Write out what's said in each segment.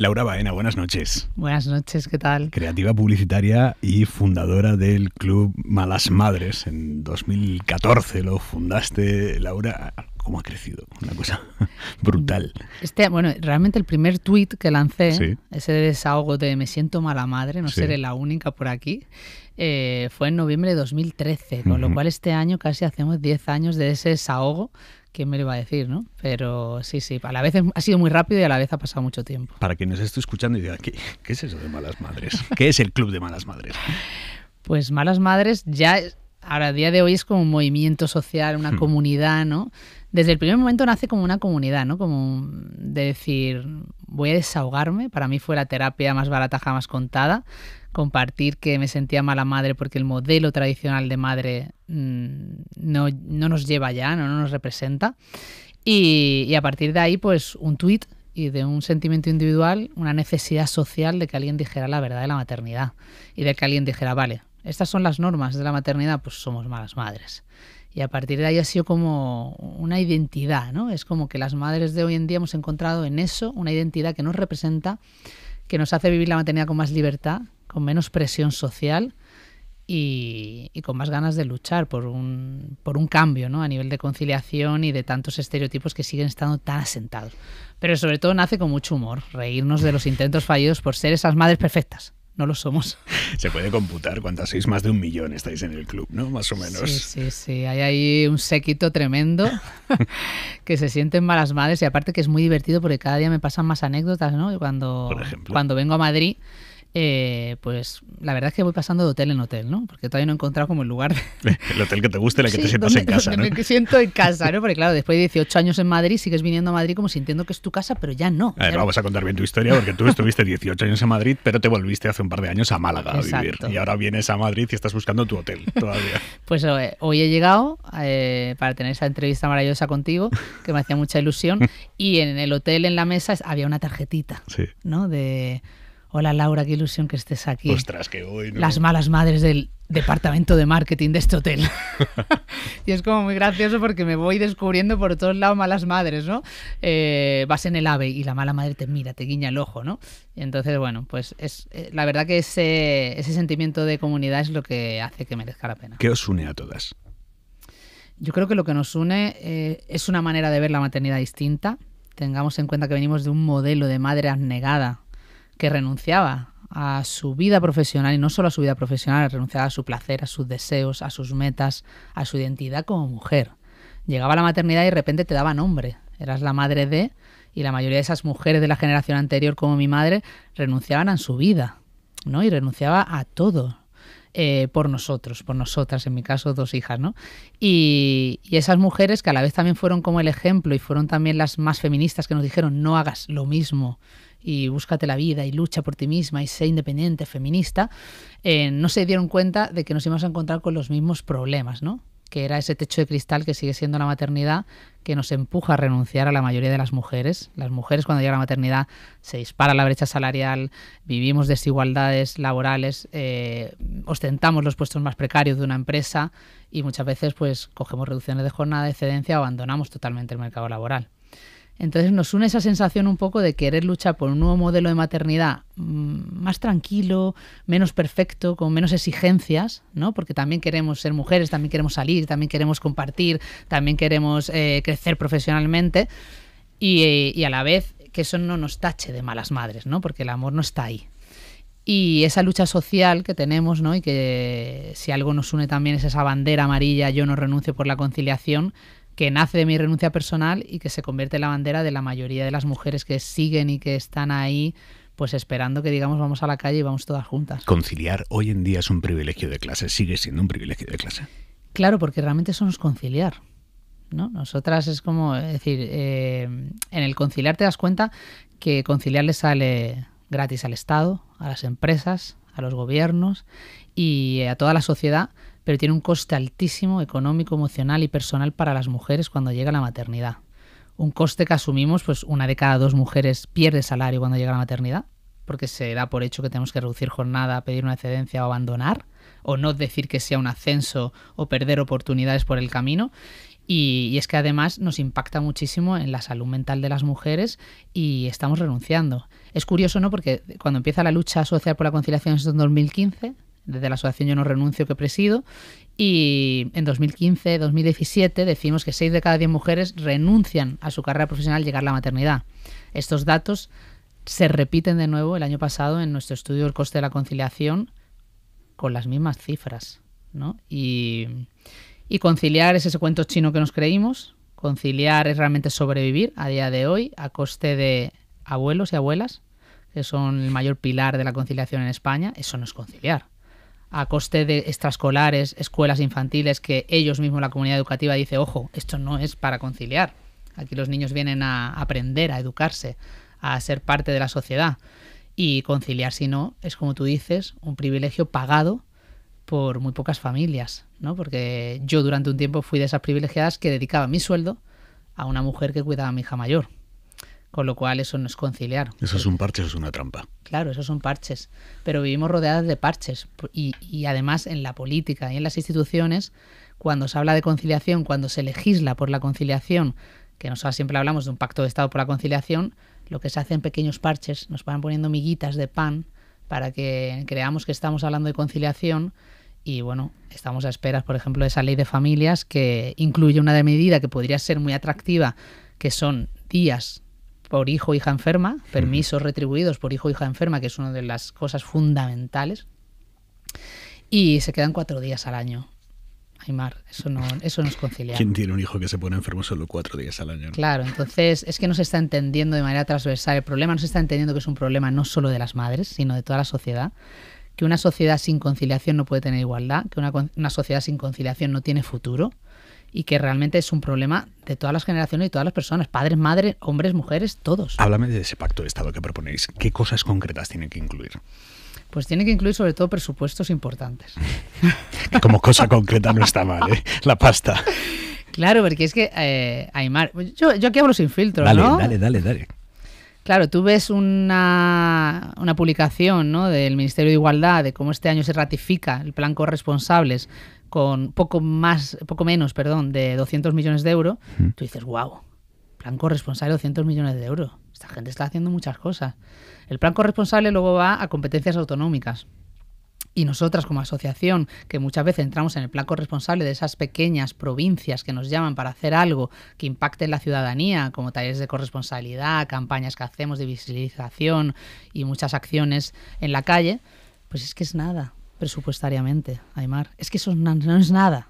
Laura Baena, buenas noches. Buenas noches, ¿qué tal? Creativa publicitaria y fundadora del Club Malas Madres. En 2014 lo fundaste, Laura. ¿Cómo ha crecido? Una cosa brutal. Este, bueno, realmente el primer tweet que lancé, ese desahogo de me siento mala madre, no seré la única por aquí, eh, fue en noviembre de 2013, con lo cual este año casi hacemos 10 años de ese desahogo ¿Quién me lo iba a decir, no? Pero sí, sí, a la vez ha sido muy rápido y a la vez ha pasado mucho tiempo. Para quienes nos esté escuchando y diga, ¿qué, ¿qué es eso de malas madres? ¿Qué es el club de malas madres? Pues malas madres ya, ahora a día de hoy es como un movimiento social, una hmm. comunidad, ¿no? desde el primer momento nace como una comunidad, ¿no? Como de decir, voy a desahogarme. Para mí fue la terapia más barata jamás contada compartir que me sentía mala madre porque el modelo tradicional de madre mm, no, no, nos lleva ya, no, no nos representa. Y, y, a partir de ahí, pues un tuit y de un sentimiento individual, una necesidad social de que alguien dijera la verdad de la maternidad y de que alguien dijera, vale, estas son las normas de la maternidad, pues somos malas madres. Y a partir de ahí ha sido como una identidad, ¿no? Es como que las madres de hoy en día hemos encontrado en eso una identidad que nos representa, que nos hace vivir la maternidad con más libertad, con menos presión social y, con más ganas de luchar por un, por un cambio ¿no? a nivel de conciliación y de tantos estereotipos que siguen estando tan asentados. Pero sobre todo nace con mucho humor, reírnos de los intentos fallidos por ser esas madres perfectas. No lo somos. Se puede computar cuántas sois, más de un millón estáis en el club, ¿no? Más o menos. Sí, sí, sí. Hay ahí un séquito tremendo que se sienten malas madres y aparte que es muy divertido porque cada día me pasan más anécdotas, ¿no? Cuando, cuando vengo a Madrid eh, pues la verdad es que voy pasando de hotel en hotel, ¿no? Porque todavía no he encontrado como el lugar. el hotel que te guste, el que te sientas en casa. el que me siento en casa, ¿no? Porque claro, después de 18 años en Madrid, sigues viniendo a Madrid como sintiendo que es tu casa, pero ya no. A ver, vamos a contar bien tu historia, porque tú estuviste 18 años en Madrid, pero te volviste hace un par de años a Málaga a vivir. Y ahora vienes a Madrid y estás buscando tu hotel todavía. pues eh, hoy he llegado eh, para tener esa entrevista maravillosa contigo, que me hacía mucha ilusión. Y en el hotel, en la mesa, había una tarjetita, ¿no? De Hola Laura, qué ilusión que estés aquí. Ostras, que hoy. Las malas madres del departamento de marketing de este hotel. y es como muy gracioso porque me voy descubriendo por todos lados malas madres, ¿no? Eh, vas en el ave y la mala madre te mira, te guiña el ojo, ¿no? Y entonces, bueno, pues es eh, la verdad que ese, sentimiento de comunidad es lo que hace que merezca la pena. ¿Qué os une a todas? Yo creo que lo que nos une eh, es una manera de ver la maternidad distinta. Tengamos en cuenta que venimos de un modelo de madre abnegada que renunciaba a su vida profesional y no solo a su vida profesional, renunciaba a su placer, a sus deseos, a sus metas, a su identidad como mujer. Llegaba a la maternidad y de repente te daba nombre. Eras la madre de, y la mayoría de esas mujeres de la generación anterior, como mi madre, renunciaban a su vida, ¿no? Y renunciaba a todo. Eh, por nosotros, por nosotras, en mi caso dos hijas, ¿no? Y, y, esas mujeres que a la vez también fueron como el ejemplo y fueron también las más feministas que nos dijeron no hagas lo mismo y búscate la vida y lucha por ti misma y sé independiente, feminista, eh, no se dieron cuenta de que nos íbamos a encontrar con los mismos problemas, ¿no? que era ese techo de cristal que sigue siendo la maternidad, que nos empuja a renunciar a la mayoría de las mujeres. Las mujeres cuando llega la maternidad se dispara la brecha salarial, vivimos desigualdades laborales, eh, ostentamos los puestos más precarios de una empresa y muchas veces pues cogemos reducciones de jornada, de excedencia, abandonamos totalmente el mercado laboral. Entonces nos une esa sensación un poco de querer luchar por un nuevo modelo de maternidad mm, más tranquilo, menos perfecto, con menos exigencias, ¿no? Porque también queremos ser mujeres, también queremos salir, también queremos compartir, también queremos eh, crecer profesionalmente eh, y, a la vez que eso no nos tache de malas madres, ¿no? Porque el amor no está ahí y esa lucha social que tenemos, ¿no? Y que si algo nos une también es esa bandera amarilla, yo no renuncio por la conciliación, que nace de mi renuncia personal y que se convierte en la bandera de la mayoría de las mujeres que siguen y que están ahí pues esperando que digamos vamos a la calle y vamos todas juntas. Conciliar hoy en día es un privilegio de clase, sigue siendo un privilegio de clase. Claro, porque realmente somos conciliar. ¿no? Nosotras es como, es decir, eh, en el conciliar te das cuenta que conciliar le sale gratis al Estado, a las empresas, a los gobiernos y a toda la sociedad pero tiene un coste altísimo económico, emocional y personal para las mujeres cuando llega la maternidad. Un coste que asumimos, pues una de cada dos mujeres pierde salario cuando llega la maternidad, porque se da por hecho que tenemos que reducir jornada, pedir una excedencia o abandonar, o no decir que sea un ascenso o perder oportunidades por el camino. Y, es que además nos impacta muchísimo en la salud mental de las mujeres y estamos renunciando. Es curioso, ¿no? Porque cuando empieza la lucha social por la conciliación es en 2015, desde la asociación Yo no renuncio que presido, y en 2015-2017 decimos que 6 de cada 10 mujeres renuncian a su carrera profesional llegar a la maternidad. Estos datos se repiten de nuevo el año pasado en nuestro estudio del coste de la conciliación con las mismas cifras. Y, y conciliar es ese cuento chino que nos creímos, conciliar es realmente sobrevivir a día de hoy a coste de abuelos y abuelas, que son el mayor pilar de la conciliación en España. Eso no es conciliar a coste de extraescolares, escuelas infantiles, que ellos mismos, la comunidad educativa, dice, ojo, esto no es para conciliar. Aquí los niños vienen a aprender, a educarse, a ser parte de la sociedad. Y conciliar, si no, es como tú dices, un privilegio pagado por muy pocas familias, ¿no? Porque yo durante un tiempo fui de esas privilegiadas que dedicaba mi sueldo a una mujer que cuidaba a mi hija mayor. Con lo cual eso no es conciliar. Eso es un parche, eso es una trampa. Claro, eso son parches. Pero vivimos rodeadas de parches. Y, y además en la política y en las instituciones, cuando se habla de conciliación, cuando se legisla por la conciliación, que nosotros siempre hablamos de un pacto de Estado por la conciliación, lo que se hace en pequeños parches, nos van poniendo miguitas de pan para que creamos que estamos hablando de conciliación y bueno, estamos a esperas, por ejemplo, de esa ley de familias que incluye una medida que podría ser muy atractiva, que son días por hijo o hija enferma, permisos retribuidos por hijo o hija enferma, que es una de las cosas fundamentales, y se quedan cuatro días al año. Aymar, eso no, eso no es conciliar. ¿Quién tiene un hijo que se pone enfermo solo cuatro días al año? Claro, entonces es que no se está entendiendo de manera transversal el problema, no se está entendiendo que es un problema no solo de las madres, sino de toda la sociedad que una sociedad sin conciliación no puede tener igualdad, que una, una, sociedad sin conciliación no tiene futuro, y que realmente es un problema de todas las generaciones y todas las personas, padres, madres, hombres, mujeres, todos. Háblame de ese pacto de Estado que proponéis. ¿Qué cosas concretas tiene que incluir? Pues tiene que incluir sobre todo presupuestos importantes. Como cosa concreta no está mal, ¿eh? La pasta. Claro, porque es que, eh, Aymar, yo, yo aquí hablo sin filtro, dale, Dale, dale, dale. Claro, tú ves una, una publicación ¿no? del Ministerio de Igualdad de cómo este año se ratifica el plan corresponsables con poco más, poco menos, perdón, de 200 millones de euros. Tú dices, wow, plan corresponsable 200 millones de euros. Esta gente está haciendo muchas cosas. El plan corresponsable luego va a competencias autonómicas. Y nosotras como asociación, que muchas veces entramos en el plano responsable de esas pequeñas provincias que nos llaman para hacer algo que impacte en la ciudadanía, como talleres de corresponsabilidad, campañas que hacemos de visibilización y muchas acciones en la calle, pues es que es nada presupuestariamente, Aymar. Es que eso no es nada,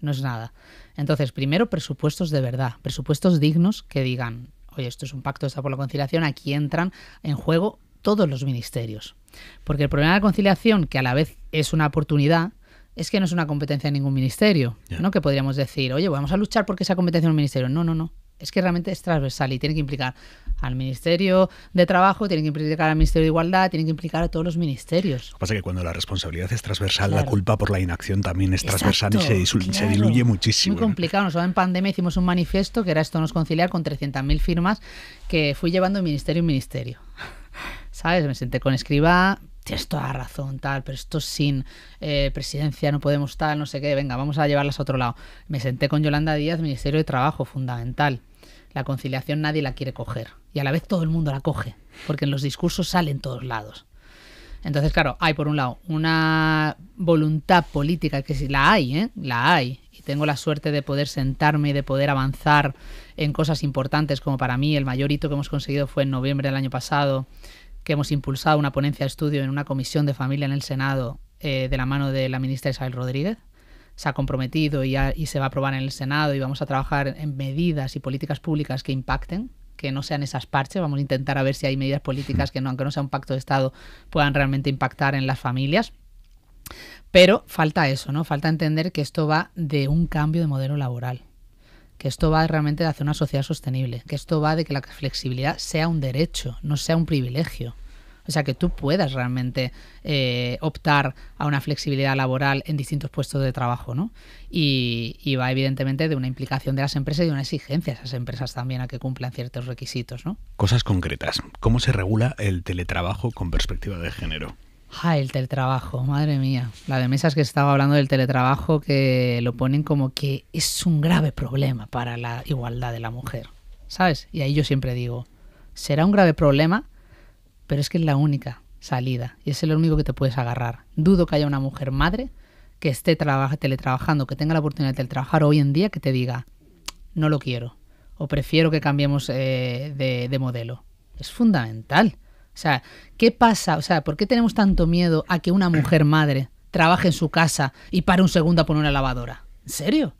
no es nada. Entonces, primero presupuestos de verdad, presupuestos dignos que digan, oye, esto es un pacto está por la conciliación, aquí entran en juego todos los ministerios. Porque el problema de la conciliación, que a la vez es una oportunidad, es que no es una competencia de ningún ministerio, ¿no? Que podríamos decir, oye, vamos a luchar porque esa competencia de un ministerio. No, no, no. Es que realmente es transversal y tiene que implicar al Ministerio de Trabajo, tiene que implicar al Ministerio de Igualdad, tiene que implicar a todos los ministerios. Lo que pasa es que cuando la responsabilidad es transversal, la culpa por la inacción también es transversal y se, diluye muchísimo. Muy complicado. Nosotros en pandemia hicimos un manifiesto que era esto nos conciliar con 300.000 firmas que fui llevando ministerio en ministerio. ¿sabes? Me senté con Escriba, tienes toda razón, tal, pero esto sin eh, presidencia no podemos tal, no sé qué, venga, vamos a llevarlas a otro lado. Me senté con Yolanda Díaz, Ministerio de Trabajo, fundamental. La conciliación nadie la quiere coger y a la vez todo el mundo la coge, porque en los discursos salen todos lados. Entonces, claro, hay por un lado una voluntad política que sí la hay, ¿eh? la hay, y tengo la suerte de poder sentarme y de poder avanzar en cosas importantes, como para mí el mayor hito que hemos conseguido fue en noviembre del año pasado, que hemos impulsado una ponencia de estudio en una comisión de familia en el Senado eh, de la mano de la ministra Isabel Rodríguez. Se ha comprometido y, se va a aprobar en el Senado y vamos a trabajar en medidas y políticas públicas que impacten que no sean esas parches, vamos a intentar a ver si hay medidas políticas que no, aunque no sea un pacto de Estado, puedan realmente impactar en las familias. Pero falta eso, ¿no? Falta entender que esto va de un cambio de modelo laboral que esto va realmente de hacer una sociedad sostenible, que esto va de que la flexibilidad sea un derecho, no sea un privilegio. O sea, que tú puedas realmente eh, optar a una flexibilidad laboral en distintos puestos de trabajo, ¿no? Y, y, va evidentemente de una implicación de las empresas y de una exigencia a esas empresas también a que cumplan ciertos requisitos, ¿no? Cosas concretas. ¿Cómo se regula el teletrabajo con perspectiva de género? el teletrabajo, madre mía. La de mesas que estaba hablando del teletrabajo que lo ponen como que es un grave problema para la igualdad de la mujer. ¿Sabes? Y ahí yo siempre digo, será un grave problema, pero es que es la única salida y es el único que te puedes agarrar. Dudo que haya una mujer madre que esté teletrabajando, que tenga la oportunidad de teletrabajar hoy en día, que te diga, no lo quiero o prefiero que cambiemos eh, de, de modelo. Es fundamental o sea, ¿qué pasa? O sea, ¿por qué tenemos tanto miedo a que una mujer madre trabaje en su casa y pare un segundo a poner una lavadora? ¿En serio?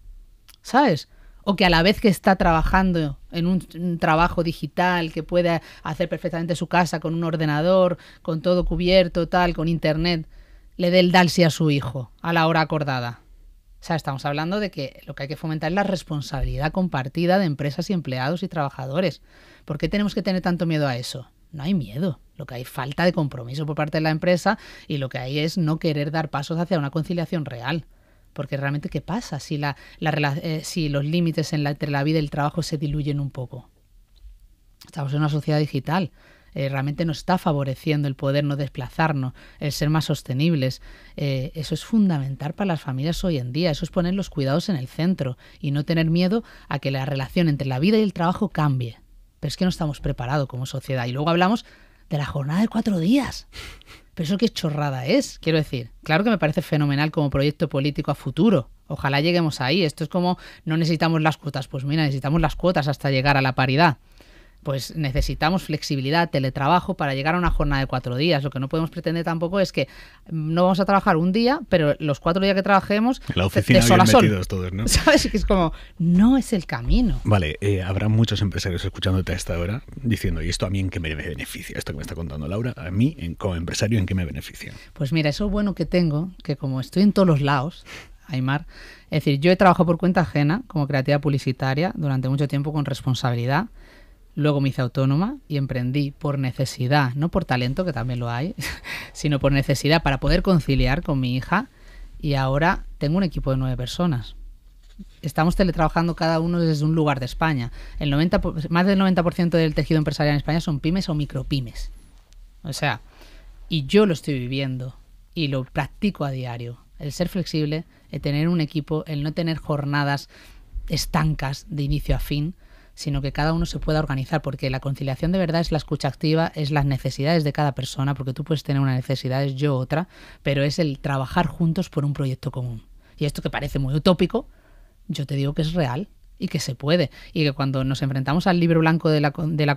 ¿Sabes? O que a la vez que está trabajando en un, trabajo digital que pueda hacer perfectamente su casa con un ordenador, con todo cubierto, tal, con internet, le dé el dalsi a su hijo a la hora acordada. O sea, estamos hablando de que lo que hay que fomentar es la responsabilidad compartida de empresas y empleados y trabajadores. ¿Por qué tenemos que tener tanto miedo a eso? no hay miedo. Lo que hay falta de compromiso por parte de la empresa y lo que hay es no querer dar pasos hacia una conciliación real. Porque realmente, ¿qué pasa si, la, eh, si los límites entre la vida y el trabajo se diluyen un poco? Estamos en una sociedad digital. Eh, realmente nos está favoreciendo el poder no desplazarnos, el ser más sostenibles. Eh, eso es fundamental para las familias hoy en día, eso es poner los cuidados en el centro y no tener miedo a que la relación entre la vida y el trabajo cambie. Pero es que no estamos preparados como sociedad. Y luego hablamos de la jornada de cuatro días. Pero eso qué chorrada es, quiero decir. Claro que me parece fenomenal como proyecto político a futuro. Ojalá lleguemos ahí. Esto es como no necesitamos las cuotas. Pues mira, necesitamos las cuotas hasta llegar a la paridad pues necesitamos flexibilidad, teletrabajo para llegar a una jornada de cuatro días. Lo que no podemos pretender tampoco es que mm, no vamos a trabajar un día, pero los cuatro días que trabajemos la eh, oficina de sol a sol. Todos, ¿no? ¿Sabes? Es como, no es el camino. Vale, eh, habrá muchos empresarios escuchándote a esta hora diciendo, ¿y esto a mí en qué me beneficia? Esto que me está contando Laura, ¿a mí en, como empresario en qué me beneficia? Pues mira, eso bueno que tengo, que como estoy en todos los lados, Aymar. Es decir, yo he trabajado por cuenta ajena como creativa publicitaria durante mucho tiempo con responsabilidad. Luego me hice autónoma y emprendí por necesidad, no por talento, que también lo hay, sino por necesidad para poder conciliar con mi hija. Y ahora tengo un equipo de nueve personas. Estamos teletrabajando cada uno desde un lugar de España. El 90, más del 90% del tejido empresarial en España son pymes o micropymes. O sea, y yo lo estoy viviendo y lo practico a diario. El ser flexible, el tener un equipo, el no tener jornadas estancas de inicio a fin sino que cada uno se pueda organizar, porque la conciliación de verdad es la escucha activa, es las necesidades de cada persona, porque tú puedes tener una necesidad es yo otra, pero es el trabajar juntos por un proyecto común. Y esto que parece muy utópico, yo te digo que es real y que se puede. Y que cuando nos enfrentamos al libro blanco de la,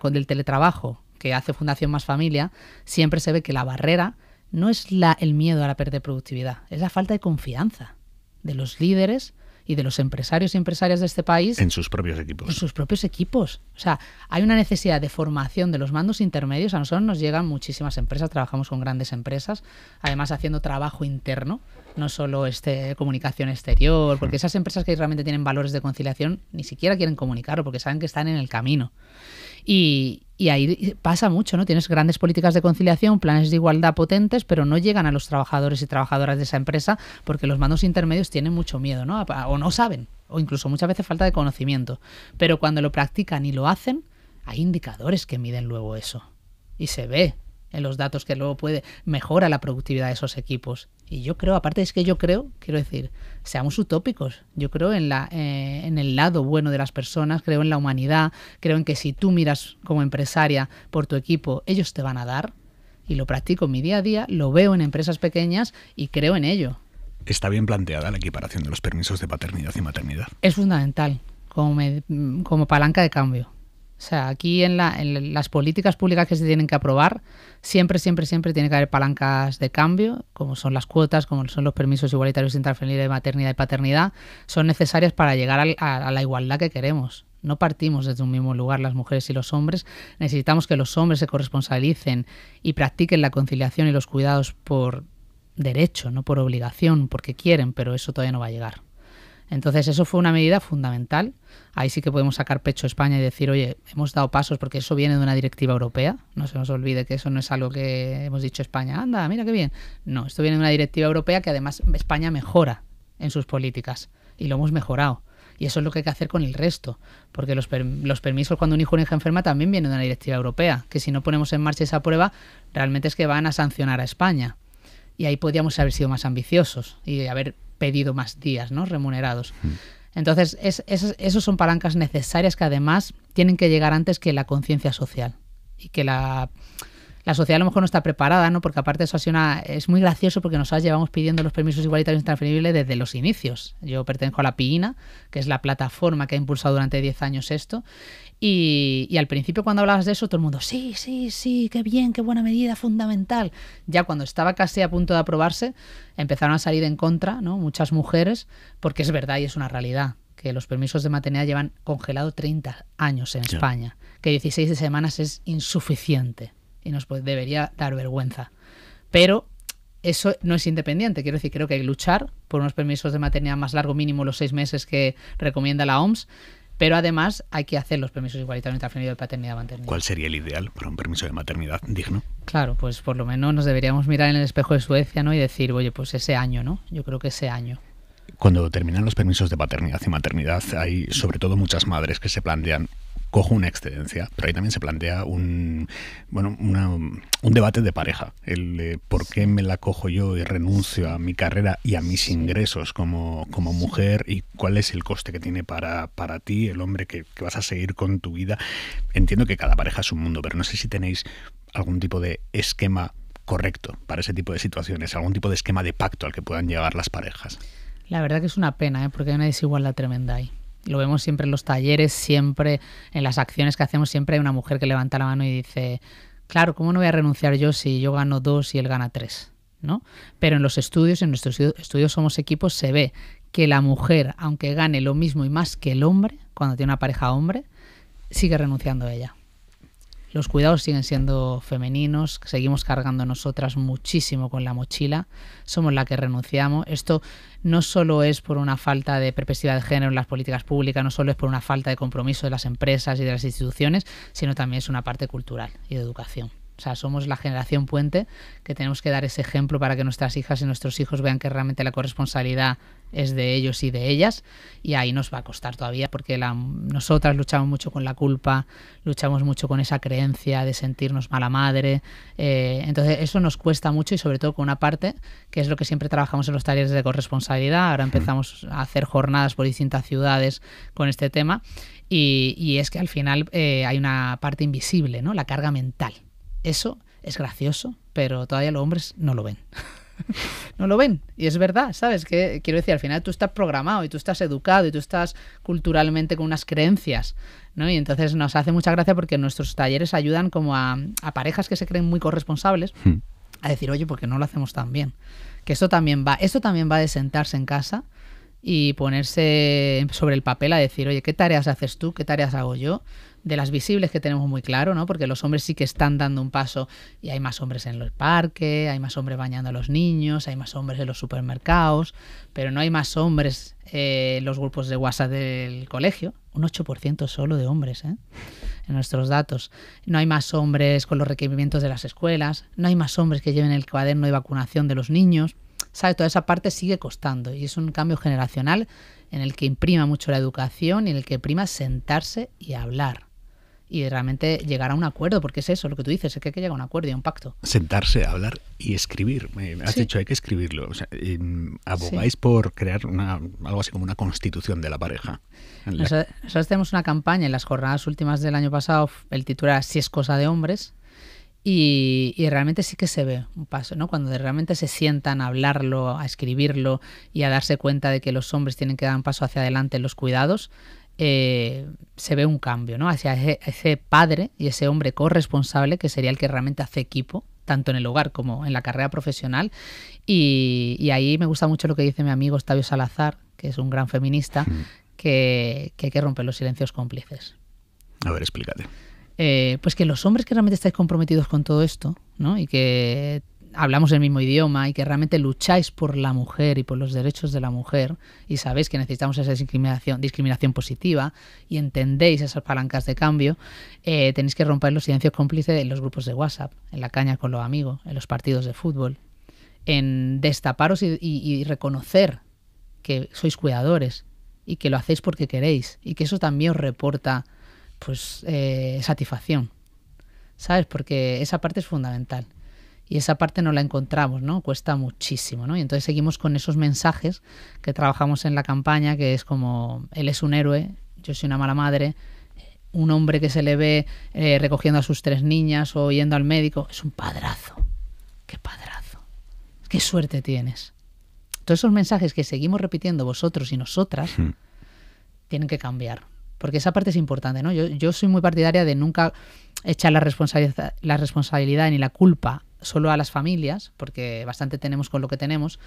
del teletrabajo que hace Fundación Más Familia, siempre se ve que la barrera no es la, el miedo a la pérdida de productividad, es la falta de confianza de los líderes y de los empresarios y empresarias de este país. En sus propios equipos. En sus propios equipos. O sea, hay una necesidad de formación de los mandos intermedios. A nosotros nos llegan muchísimas empresas, trabajamos con grandes empresas, además haciendo trabajo interno, no solo este, comunicación exterior, porque esas empresas que realmente tienen valores de conciliación ni siquiera quieren comunicarlo porque saben que están en el camino. Y, ahí pasa mucho, ¿no? Tienes grandes políticas de conciliación, planes de igualdad potentes, pero no llegan a los trabajadores y trabajadoras de esa empresa porque los mandos intermedios tienen mucho miedo, ¿no? O no saben, o incluso muchas veces falta de conocimiento. Pero cuando lo practican y lo hacen, hay indicadores que miden luego eso. Y se ve en los datos que luego puede, mejora la productividad de esos equipos. Y yo creo, aparte es que yo creo, quiero decir, seamos utópicos. Yo creo en, la, eh, en el lado bueno de las personas, creo en la humanidad, creo en que si tú miras como empresaria por tu equipo, ellos te van a dar. Y lo practico en mi día a día, lo veo en empresas pequeñas y creo en ello. Está bien planteada la equiparación de los permisos de paternidad y maternidad. Es fundamental como, como palanca de cambio. O sea, aquí en, las políticas públicas que se tienen que aprobar, siempre, siempre, siempre tiene que haber palancas de cambio, como son las cuotas, como son los permisos igualitarios de maternidad y paternidad, son necesarias para llegar a, la igualdad que queremos. No partimos desde un mismo lugar las mujeres y los hombres. Necesitamos que los hombres se corresponsabilicen y practiquen la conciliación y los cuidados por derecho, no por obligación, porque quieren, pero eso todavía no va a llegar. Entonces, eso fue una medida fundamental. Ahí sí que podemos sacar pecho a España y decir, oye, hemos dado pasos porque eso viene de una directiva europea. No se nos olvide que eso no es algo que hemos dicho España, anda, mira qué bien. No, esto viene de una directiva europea que además España mejora en sus políticas y lo hemos mejorado. Y eso es lo que hay que hacer con el resto, porque los, los permisos cuando un hijo o una hija enferma también vienen de una directiva europea, que si no ponemos en marcha esa prueba, realmente es que van a sancionar a España. Y ahí podríamos haber sido más ambiciosos y haber pedido más días ¿no? remunerados. Mm. Entonces, es, esos son palancas necesarias que además tienen que llegar antes que la conciencia social y que la, la sociedad a lo mejor no está preparada, ¿no? Porque aparte eso ha sido una, es muy gracioso porque nosotros llevamos pidiendo los permisos igualitarios e transferibles desde los inicios. Yo pertenezco a la PIINA, que es la plataforma que ha impulsado durante 10 años esto, y, al principio cuando hablabas de eso, todo el mundo, sí, sí, sí, qué bien, qué buena medida, fundamental. Ya cuando estaba casi a punto de aprobarse, empezaron a salir en contra ¿no? muchas mujeres, porque es verdad y es una realidad que los permisos de maternidad llevan congelado 30 años en España, que 16 semanas es insuficiente y nos debería dar vergüenza. Pero eso no es independiente. Quiero decir, creo que hay que luchar por unos permisos de maternidad más largo, mínimo los seis meses que recomienda la OMS, pero además hay que hacer los permisos igualitarios entre paternidad y paternidad maternidad. ¿Cuál sería el ideal para un permiso de maternidad digno? Claro, pues por lo menos nos deberíamos mirar en el espejo de Suecia, ¿no? Y decir, oye, pues ese año, ¿no? Yo creo que ese año cuando terminan los permisos de paternidad y maternidad, hay sobre todo muchas madres que se plantean cojo una excedencia, pero ahí también se plantea un, bueno, un debate de pareja, el de por qué me la cojo yo y renuncio a mi carrera y a mis ingresos como, mujer y cuál es el coste que tiene para, ti, el hombre que, vas a seguir con tu vida. Entiendo que cada pareja es un mundo, pero no sé si tenéis algún tipo de esquema correcto para ese tipo de situaciones, algún tipo de esquema de pacto al que puedan llevar las parejas. La verdad que es una pena, ¿eh? porque hay una desigualdad tremenda ahí lo vemos siempre en los talleres, siempre en las acciones que hacemos, siempre hay una mujer que levanta la mano y dice, claro, ¿cómo no voy a renunciar yo si yo gano dos y él gana tres? ¿No? Pero en los estudios, en nuestros estudios somos equipos, se ve que la mujer, aunque gane lo mismo y más que el hombre, cuando tiene una pareja hombre, sigue renunciando a ella. Los cuidados siguen siendo femeninos, seguimos cargando nosotras muchísimo con la mochila, somos la que renunciamos. Esto no solo es por una falta de perspectiva de género en las políticas públicas, no solo es por una falta de compromiso de las empresas y de las instituciones, sino también es una parte cultural y de educación. O sea, somos la generación puente que tenemos que dar ese ejemplo para que nuestras hijas y nuestros hijos vean que realmente la corresponsabilidad es de ellos y de ellas. Y ahí nos va a costar todavía porque la, nosotras luchamos mucho con la culpa, luchamos mucho con esa creencia de sentirnos mala madre. Eh, entonces eso nos cuesta mucho y sobre todo con una parte que es lo que siempre trabajamos en los talleres de corresponsabilidad. Ahora empezamos a hacer jornadas por distintas ciudades con este tema. Y, es que al final eh, hay una parte invisible, ¿no? La carga mental. Eso es gracioso, pero todavía los hombres no lo ven. no lo ven. Y es verdad, ¿sabes? Que quiero decir, al final tú estás programado y tú estás educado y tú estás culturalmente con unas creencias, ¿no? Y entonces nos hace mucha gracia porque nuestros talleres ayudan como a, parejas que se creen muy corresponsables hmm. a decir, oye, porque no lo hacemos tan bien. Que esto también va, esto también va de sentarse en casa y ponerse sobre el papel a decir, oye, ¿qué tareas haces tú? ¿Qué tareas hago yo? de las visibles que tenemos muy claro, ¿no? Porque los hombres sí que están dando un paso y hay más hombres en los parques, hay más hombres bañando a los niños, hay más hombres en los supermercados, pero no hay más hombres eh, en los grupos de WhatsApp del colegio, un 8% solo de hombres, ¿eh? En nuestros datos. No hay más hombres con los requerimientos de las escuelas, no hay más hombres que lleven el cuaderno de vacunación de los niños. ¿Sabe? Toda esa parte sigue costando y es un cambio generacional en el que imprima mucho la educación y en el que prima sentarse y hablar y realmente llegar a un acuerdo, porque es eso lo que tú dices, es que hay que llegar a un acuerdo y a un pacto. Sentarse, a hablar y escribir. has dicho, hay que escribirlo. Em, abogáis por crear algo así como una constitución de la pareja. Nosotros, tenemos una campaña en las jornadas últimas del año pasado, el titular Si es cosa de hombres, y, y, realmente sí que se ve un paso, ¿no? Cuando realmente se sientan a hablarlo, a escribirlo y a darse cuenta de que los hombres tienen que dar un paso hacia adelante en los cuidados, eh, se ve un cambio, ¿no? Hacia ese, padre y ese hombre corresponsable que sería el que realmente hace equipo, tanto en el hogar como en la carrera profesional. Y, ahí me gusta mucho lo que dice mi amigo Estavio Salazar, que es un gran feminista, mm. que, hay que romper los silencios cómplices. A ver, explícate. Eh, pues que los hombres que realmente estáis comprometidos con todo esto, ¿no? Y que hablamos el mismo idioma y que realmente lucháis por la mujer y por los derechos de la mujer y sabéis que necesitamos esa discriminación, discriminación positiva y entendéis esas palancas de cambio, eh, tenéis que romper los silencios cómplices en los grupos de WhatsApp, en la caña con los amigos, en los partidos de fútbol, en destaparos y, reconocer que sois cuidadores y que lo hacéis porque queréis y que eso también os reporta pues eh, satisfacción. ¿Sabes? Porque esa parte es fundamental y esa parte no la encontramos, ¿no? Cuesta muchísimo, ¿no? Y entonces seguimos con esos mensajes que trabajamos en la campaña, que es como, él es un héroe, yo soy una mala madre, un hombre que se le ve eh, recogiendo a sus tres niñas o yendo al médico, es un padrazo, qué padrazo, qué suerte tienes. Todos esos mensajes que seguimos repitiendo vosotros y nosotras, hmm. tienen que cambiar porque esa parte es importante, ¿no? Yo, soy muy partidaria de nunca echar la responsabilidad, ni la culpa solo a las familias, porque bastante tenemos con lo que tenemos.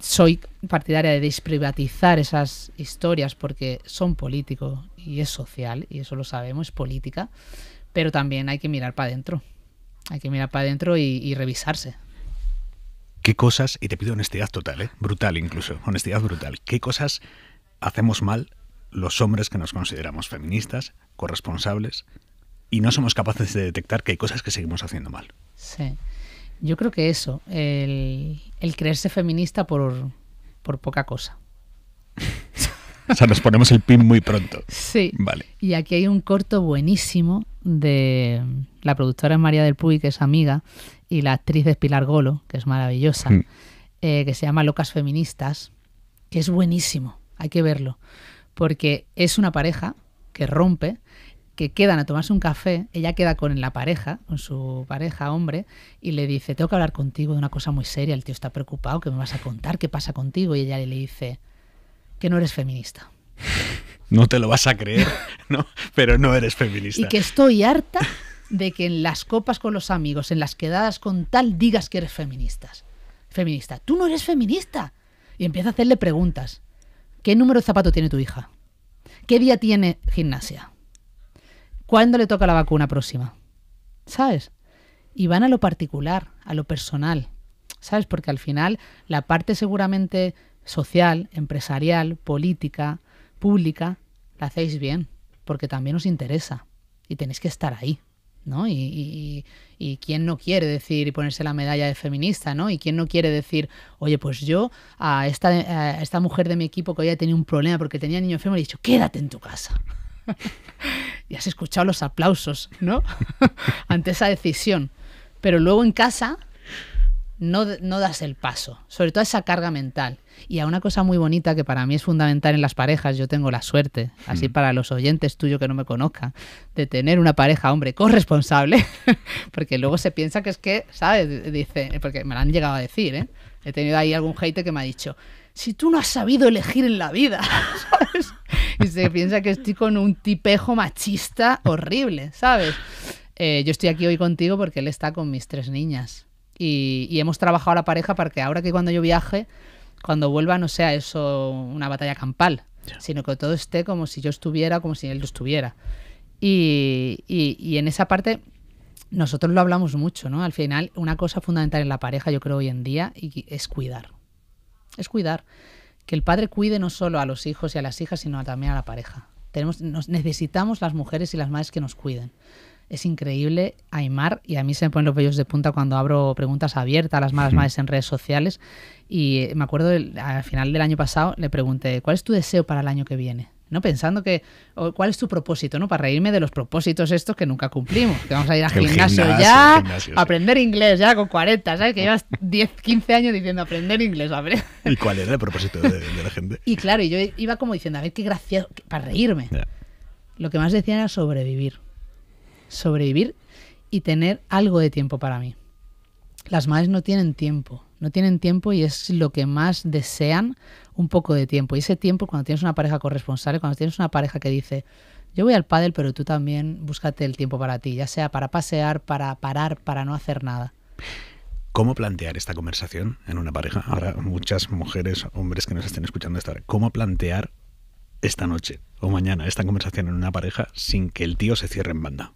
Soy partidaria de desprivatizar esas historias porque son políticos y es social, y eso lo sabemos, es política, pero también hay que mirar para adentro. Hay que mirar para adentro y, revisarse. ¿Qué cosas, y te pido honestidad total, eh? brutal incluso, honestidad brutal, qué cosas hacemos mal los hombres que nos consideramos feministas, corresponsables, y no somos capaces de detectar que hay cosas que seguimos haciendo mal. Sí. Yo creo que eso, el, creerse feminista por, poca cosa. o sea, nos ponemos el pin muy pronto. Sí. Vale. Y aquí hay un corto buenísimo de la productora María del Puy, que es amiga, y la actriz de Pilar Golo, que es maravillosa, mm. eh, que se llama Locas Feministas, que es buenísimo. Hay que verlo porque es una pareja que rompe, que quedan a tomarse un café, ella queda con la pareja, con su pareja hombre, y le dice, tengo que hablar contigo de una cosa muy seria, el tío está preocupado, ¿qué me vas a contar? ¿Qué pasa contigo? Y ella le dice, que no eres feminista. No te lo vas a creer, ¿no? Pero no eres feminista. Y que estoy harta de que en las copas con los amigos, en las quedadas con tal, digas que eres feminista. Feminista. Tú no eres feminista. Y empieza a hacerle preguntas. ¿Qué número de zapato tiene tu hija? ¿Qué día tiene gimnasia? ¿Cuándo le toca la vacuna próxima? ¿Sabes? Y van a lo particular, a lo personal. ¿Sabes? Porque al final la parte seguramente social, empresarial, política, pública, la hacéis bien, porque también os interesa y tenéis que estar ahí. ¿no? Y, y, quién no quiere decir y ponerse la medalla de feminista, ¿no? Y quién no quiere decir, oye, pues yo a esta, mujer de mi equipo que hoy tenido un problema porque tenía niño enfermo, le he dicho, quédate en tu casa. y has escuchado los aplausos, ¿no? Ante esa decisión. Pero luego en casa no, no das el paso, sobre todo esa carga mental. Y a una cosa muy bonita que para mí es fundamental en las parejas, yo tengo la suerte, así mm. para los oyentes tuyos que no me conozcan, de tener una pareja, hombre, corresponsable, porque luego se piensa que es que, ¿sabes? Dice, porque me lo han llegado a decir, ¿eh? He tenido ahí algún hate que me ha dicho, si tú no has sabido elegir en la vida, ¿sabes? Y se piensa que estoy con un tipejo machista horrible, ¿sabes? Eh, yo estoy aquí hoy contigo porque él está con mis tres niñas. Y, hemos trabajado a la pareja para que ahora que cuando yo viaje, cuando vuelva no sea eso una batalla campal, sino que todo esté como si yo estuviera, como si él estuviera. Y, y, en esa parte nosotros lo hablamos mucho, ¿no? Al final, una cosa fundamental en la pareja, yo creo, hoy en día, y es cuidar. Es cuidar. Que el padre cuide no solo a los hijos y a las hijas, sino también a la pareja. Tenemos, necesitamos las mujeres y las madres que nos cuiden. Es increíble, Aymar, y a mí se me ponen los vellos de punta cuando abro preguntas abiertas a las malas madres en redes sociales. Y eh, me acuerdo, al final del año pasado, le pregunté, ¿cuál es tu deseo para el año que viene? ¿no? Pensando que, ¿cuál es tu propósito? ¿no? Para reírme de los propósitos estos que nunca cumplimos, que vamos a ir al gimnasio, ya, aprender inglés ya con 40, ¿sabes? Que llevas 10, 15 años diciendo aprender inglés. ¿Y cuál era el propósito de, la gente? Y claro, yo iba como diciendo, a ver qué gracioso, para reírme. Lo que más decía era sobrevivir sobrevivir y tener algo de tiempo para mí. Las madres no tienen tiempo, no tienen tiempo y es lo que más desean, un poco de tiempo. Y ese tiempo cuando tienes una pareja corresponsable, cuando tienes una pareja que dice, yo voy al pádel, pero tú también búscate el tiempo para ti, ya sea para pasear, para parar, para no hacer nada. ¿Cómo plantear esta conversación en una pareja? Ahora muchas mujeres, hombres que nos estén escuchando esta ¿cómo plantear esta noche o mañana esta conversación en una pareja sin que el tío se cierre en banda?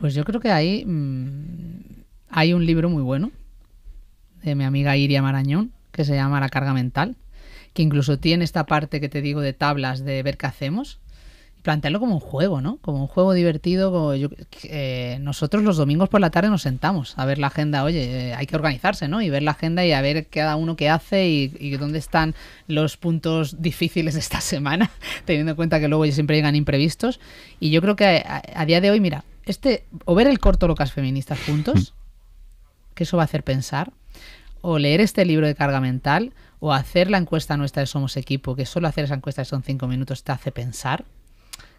Pues yo creo que ahí mm, hay un libro muy bueno de mi amiga Iria Marañón que se llama La carga mental, que incluso tiene esta parte que te digo de tablas de ver qué hacemos. Plantearlo como un juego, ¿no? Como un juego divertido. yo, eh, nosotros los domingos por la tarde nos sentamos a ver la agenda. Oye, eh, hay que organizarse, ¿no? Y ver la agenda y a ver cada uno qué hace y, dónde están los puntos difíciles de esta semana, teniendo en cuenta que luego siempre llegan imprevistos. Y yo creo que a día de hoy, mira, este, o ver el corto Locas Feministas juntos, mm. que eso va a hacer pensar, o leer este libro de carga mental, o hacer la encuesta nuestra de Somos Equipo, que solo hacer esa encuesta de son cinco minutos te hace pensar.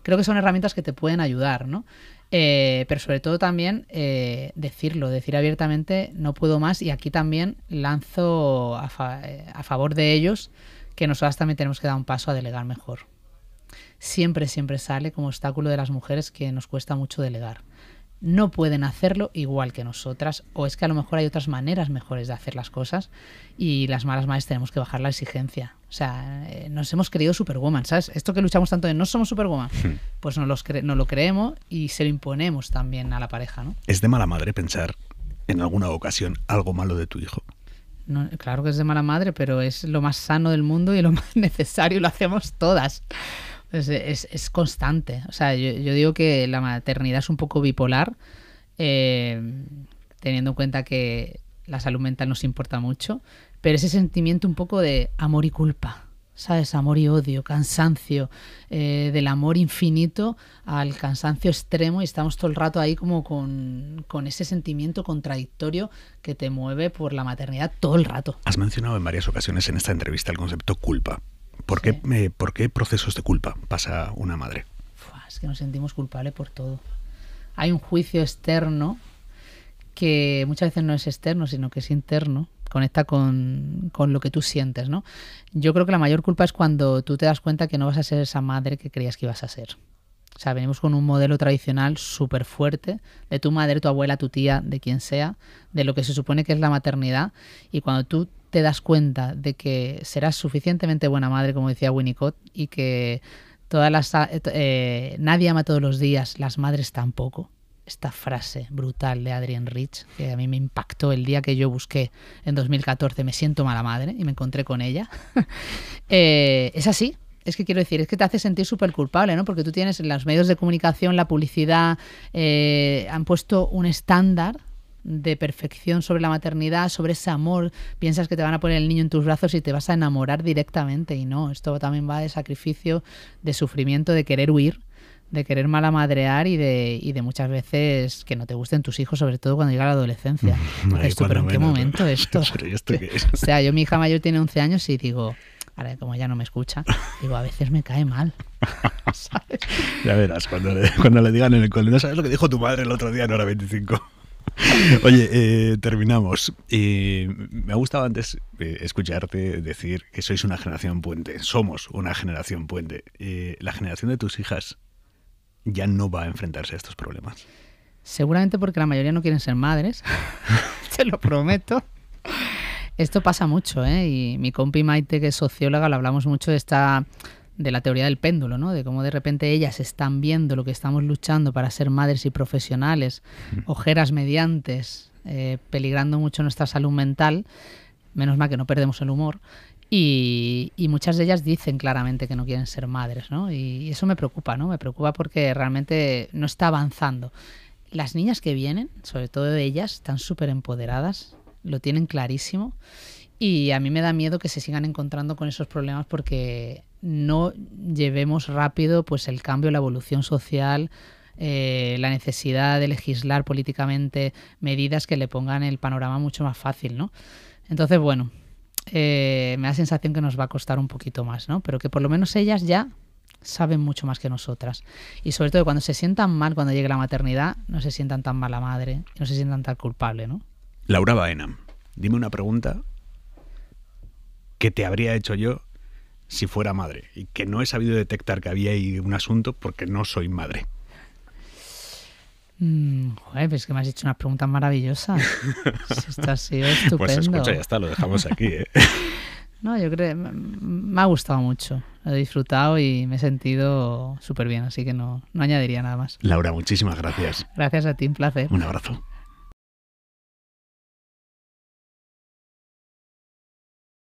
Creo que son herramientas que te pueden ayudar, ¿no? Eh, pero sobre todo también eh, decirlo, decir abiertamente no puedo más y aquí también lanzo a, eh, a favor de ellos que nosotras también tenemos que dar un paso a delegar mejor siempre, siempre sale como obstáculo de las mujeres que nos cuesta mucho delegar. No pueden hacerlo igual que nosotras, o es que a lo mejor hay otras maneras mejores de hacer las cosas y las malas madres tenemos que bajar la exigencia. O sea, eh, nos hemos creído superwoman, ¿sabes? Esto que luchamos tanto de no somos superwoman, hmm. pues no los lo creemos y se lo imponemos también a la pareja, ¿no? Es de mala madre pensar en alguna ocasión algo malo de tu hijo. claro que es de mala madre, pero es lo más sano del mundo y lo más necesario, lo hacemos todas. Es, constante. O sea, yo, digo que la maternidad es un poco bipolar, eh, teniendo en cuenta que la salud mental nos importa mucho, pero ese sentimiento un poco de amor y culpa. ¿Sabes? Amor y odio, cansancio, eh, del amor infinito al cansancio extremo y estamos todo el rato ahí como con, ese sentimiento contradictorio que te mueve por la maternidad todo el rato. Has mencionado en varias ocasiones en esta entrevista el concepto culpa. ¿Por, qué, eh, ¿Por, qué, procesos de culpa pasa una madre? es que nos sentimos culpables por todo. Hay un juicio externo que muchas veces no es externo, sino que es interno. Conecta con, lo que tú sientes, ¿no? Yo creo que la mayor culpa es cuando tú te das cuenta que no vas a ser esa madre que creías que ibas a ser. O sea, venimos con un modelo tradicional súper fuerte de tu madre, tu abuela, tu tía, de quien sea, de lo que se supone que es la maternidad. Y cuando tú te das cuenta de que serás suficientemente buena madre, como decía Winnicott, y que todas las, eh, eh, nadie ama todos los días, las madres tampoco. Esta frase brutal de Adrienne Rich, que a mí me impactó el día que yo busqué en 2014, me siento mala madre, y me encontré con ella. Eh, es así, es que quiero decir, es que te hace sentir súper culpable, ¿no? Porque tú tienes en los medios de comunicación, la publicidad, han puesto un estándar de perfección sobre la maternidad, sobre ese amor. Piensas que te van a poner el niño en tus brazos y te vas a enamorar directamente y no, esto también va de sacrificio, de sufrimiento, de querer huir, de querer malamadrear y de, y de muchas veces que no te gusten tus hijos, sobre todo cuando llega la adolescencia. esto, pero ¿en qué momento esto? O sea, yo mi hija mayor tiene 11 años y digo, ahora como ya no me escucha, digo, a veces me cae mal. ¿sabes? Ya verás, cuando le, cuando le digan en el colegio, ¿no sabes lo que dijo tu madre el otro día en hora 25? Oye, eh, terminamos. me ha gustado antes eh, escucharte decir que sois una generación puente. Somos una generación puente. Eh, la generación de tus hijas ya no va a enfrentarse a estos problemas. Seguramente porque la mayoría no quieren ser madres. Te lo prometo. Esto pasa mucho, ¿eh? Y mi compi Maite, que es socióloga, lo hablamos mucho de esta de la teoría del péndulo, ¿no? De cómo de repente ellas están viendo lo que estamos luchando para ser madres y profesionales, mm. ojeras mediantes, eh, peligrando mucho nuestra salud mental. Menos mal que no perdemos el humor. Y, muchas de ellas dicen claramente que no quieren ser madres, ¿no? Y eso me preocupa, ¿no? Me preocupa porque realmente no está avanzando. Las niñas que vienen, sobre todo ellas, están súper empoderadas, lo tienen clarísimo. Y a mí me da miedo que se sigan encontrando con esos problemas porque no llevemos rápido pues el cambio, la evolución social, eh, la necesidad de legislar políticamente medidas que le pongan el panorama mucho más fácil, ¿no? Entonces, bueno, eh, me da sensación que nos va a costar un poquito más, ¿no? Pero que por lo menos ellas ya saben mucho más que nosotras. Y sobre todo cuando se sientan mal cuando llegue la maternidad, no se sientan tan mala madre, no se sientan tan culpable, ¿no? Laura Baena, dime una pregunta que te habría hecho yo si fuera madre y que no he sabido detectar que había ahí un asunto porque no soy madre. Mm, joder, pues es que me has hecho unas preguntas maravillosas. Esto ha sido pues estupendo. Pues escucha, ya está, lo dejamos aquí. ¿eh? no, yo creo, me ha gustado mucho. Lo he disfrutado y me he sentido súper bien, así que no, no añadiría nada más. Laura, muchísimas gracias. Gracias a ti, un placer. Un abrazo.